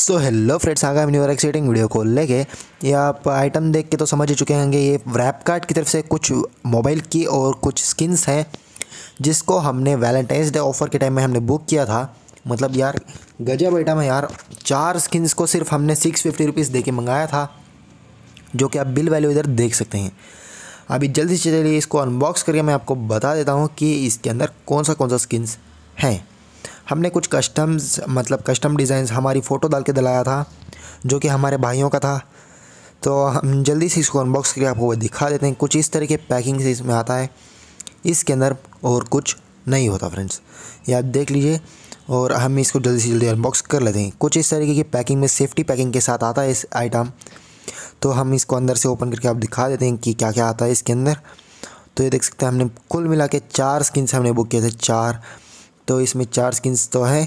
so hello friends तो आगे new और एक्साइटिंग वीडियो को लेके ये आप आइटम देख के तो समझ ही चुके होंगे ये रैप कार्ड की तरफ से कुछ मोबाइल की और कुछ स्किन्स हैं जिसको हमने वैलेंटाइंस डे ऑफर के टाइम में हमने बुक किया था मतलब यार गजब आइटम है यार चार स्किन्स को सिर्फ हमने सिक्स फिफ्टी रुपीज़ दे के मंगाया था जो कि आप बिल वैल्यू इधर देख सकते हैं अभी जल्दी से जल्दी इसको अनबॉक्स करके मैं आपको बता देता हूँ कि इसके अंदर कौन सा कौन सा स्किन्स हैं हमने कुछ कस्टम्स मतलब कस्टम डिज़ाइंस हमारी फ़ोटो डाल के दिलाया था जो कि हमारे भाइयों का था तो हम जल्दी से इसको अनबॉक्स करके आपको दिखा देते हैं कुछ इस तरह के पैकिंग से इसमें आता है इसके अंदर और कुछ नहीं होता फ्रेंड्स ये आप देख लीजिए और हम इसको जल्दी से जल्दी अनबॉक्स कर लेते हैं कुछ इस तरीके की पैकिंग में सेफ्टी पैकिंग के साथ आता है इस आइटम तो हम इसको अंदर से ओपन करके आप दिखा देते हैं कि क्या क्या आता है इसके अंदर तो ये देख सकते हैं हमने कुल मिला के चार से हमने बुक किए थे चार तो इसमें चार स्किन्स तो है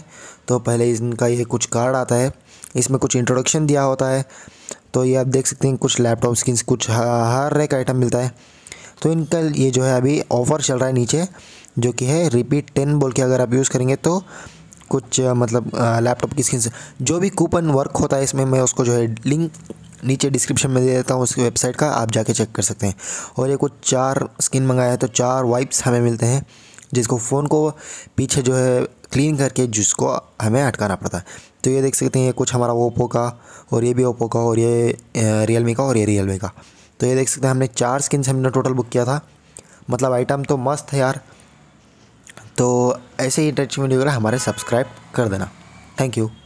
तो पहले इनका ये कुछ कार्ड आता है इसमें कुछ इंट्रोडक्शन दिया होता है तो ये आप देख सकते हैं कुछ लैपटॉप स्किन्स कुछ हर एक आइटम मिलता है तो इनका ये जो है अभी ऑफ़र चल रहा है नीचे जो कि है रिपीट टेन बोल के अगर आप यूज़ करेंगे तो कुछ मतलब लैपटॉप की स्किन्स जो भी कूपन वर्क होता है इसमें मैं उसको जो है लिंक नीचे डिस्क्रिप्शन में दे देता हूँ उसकी वेबसाइट का आप जाके चेक कर सकते हैं और ये कुछ चार स्किन मंगाया है तो चार वाइप्स हमें मिलते हैं जिसको फ़ोन को पीछे जो है क्लीन करके जिसको हमें हटकाना पड़ता है तो ये देख सकते हैं ये कुछ हमारा ओप्पो का और ये भी ओप्पो का और ये रियलमी का और ये रियलमी का तो ये देख सकते हैं हमने चार स्किन्स हमने टोटल बुक किया था मतलब आइटम तो मस्त है यार तो ऐसे ही इंटरेस्टिंग वीडियो हमारे सब्सक्राइब कर देना थैंक यू